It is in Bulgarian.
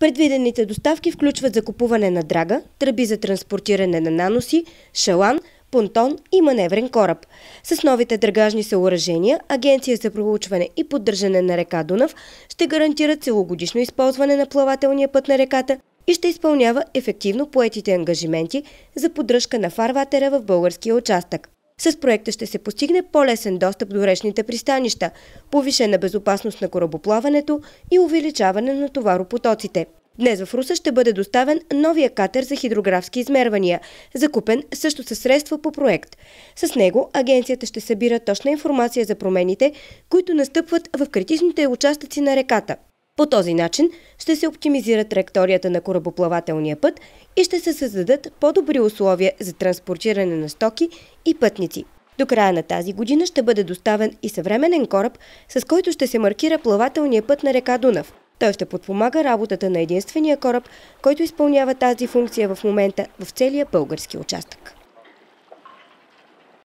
Предвидените доставки включват закупуване на драга, тръби за транспортиране на наноси, шалан, понтон и маневрен кораб. С новите драгажни съоръжения, Агенция за проучване и поддържане на река Дунав ще гарантира целогодишно използване на плавателния път на реката и ще изпълнява ефективно поетите ангажименти за поддръжка на фарватера в българския участък. С проекта ще се постигне по-лесен достъп до речните пристанища, повишена безопасност на корабоплаването и увеличаване на товаропотоците. Днес в Руса ще бъде доставен новия катер за хидрографски измервания, закупен също със средства по проект. С него агенцията ще събира точна информация за промените, които настъпват в критичните участъци на реката – по този начин ще се оптимизира траекторията на корабоплавателния път и ще се създадат по-добри условия за транспортиране на стоки и пътници. До края на тази година ще бъде доставен и съвременен кораб, с който ще се маркира плавателния път на река Дунав. Той ще подпомага работата на единствения кораб, който изпълнява тази функция в момента в целия български участък.